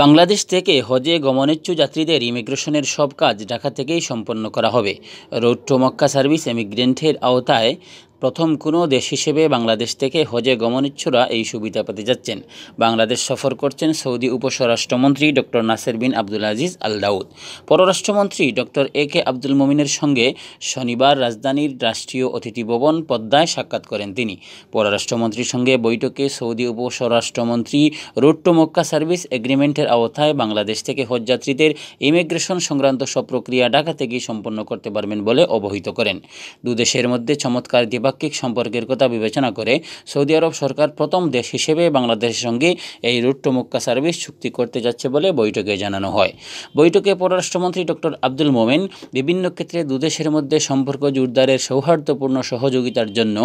বাংলাদেশ থেকে হজে গমনেচ্ছু যাত্রীদের ইমিগ্রেশনের সব কাজ ঢাকা থেকেই সম্পন্ন করা হবে রোড টু মক্কা সার্ভিস ইমিগ্রেন্টের আওতায় প্রথম কোনো দেশ হিসেবে বাংলাদেশ থেকে হজে গমনিচ্ছুরা এই সুবিধা পেতে যাচ্ছেন বাংলাদেশ সফর করছেন সৌদি উপস্বরাষ্ট্রমন্ত্রী doctor Nasser bin Abdul Aziz Al Dawood পররাষ্ট্রমন্ত্রী ডক্টর এ কে আব্দুল মমিনের সঙ্গে শনিবার রাজধানীর রাষ্ট্রীয় অতিথি ভবন পদ্মায় সাক্ষাৎ করেন তিনি পররাষ্ট্রমন্ত্রীর সঙ্গে বৈঠকে সৌদি উপস্বরাষ্ট্রমন্ত্রী রোড টু মক্কা সার্ভিস এগ্রিমেন্টের আওতায় বাংলাদেশ থেকে হজযাত্রীদের ইমিগ্রেশন সংক্রান্ত সব প্রক্রিয়া ঢাকা থেকেই সম্পন্ন করতে পারবেন বলে অবহিত করেন দুদেশের মধ্যে চমৎকার দ্বিপাক্ষিক সম্পর্কের কথা বিবেচনা করে সৌদি আরব সরকার প্রথম দেশ হিসেবে বাংলাদেশের সঙ্গে এই রুট টু মুক্কা সার্ভিস চুক্তি করতে যাচ্ছে বলে বৈঠকে জানানো হয় বৈঠকে পররাষ্ট্রমন্ত্রী ডক্টর আব্দুল মোমেন বিভিন্ন ক্ষেত্রে দুদেশের মধ্যে সম্পর্ক জোরদারের সৌহার্দ্যপূর্ণ সহযোগিতার জন্য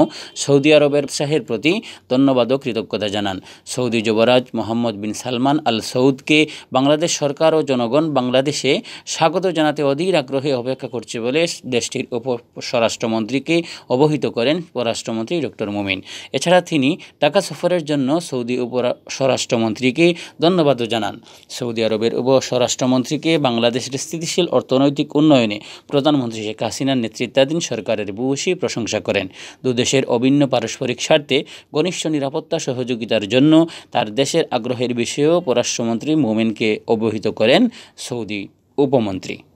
সৌদি আরবের শাহের প্রতি ধন্যবাদ ও কৃতজ্ঞতা জানান সৌদি যুবরাজ মোহাম্মদ বিন সালমান আল সৌদকে বাংলাদেশ সরকার ও জনগণ বাংলাদেশে স্বাগত জানাতে অধীর আগ্রহে অপেক্ষা করছে বলে দেশটির উপ স্বরাষ্ট্রমন্ত্রীকে অবহিত করেন করেন পররাষ্ট্রমন্ত্রী ডক্টর মোমিন এছাড়া তিনি ঢাকা সফরের জন্য সৌদি উপ স্বরাষ্ট্রমন্ত্রীকে ধন্যবাদও জানান সৌদি আরবের উপ স্বরাষ্ট্রমন্ত্রীকে বাংলাদেশের স্থিতিশীল অর্থনৈতিক উন্নয়নে প্রধানমন্ত্রী শেখ হাসিনার নেতৃত্বাধীন সরকারের ভূয়সী প্রশংসা করেন দুদেশের অভিন্ন পারস্পরিক স্বার্থে ঘনিষ্ঠ নিরাপত্তা সহযোগিতার জন্য তার দেশের আগ্রহের বিষয়েও পররাষ্ট্রমন্ত্রী মোমেনকে অবহিত করেন সৌদি উপমন্ত্রী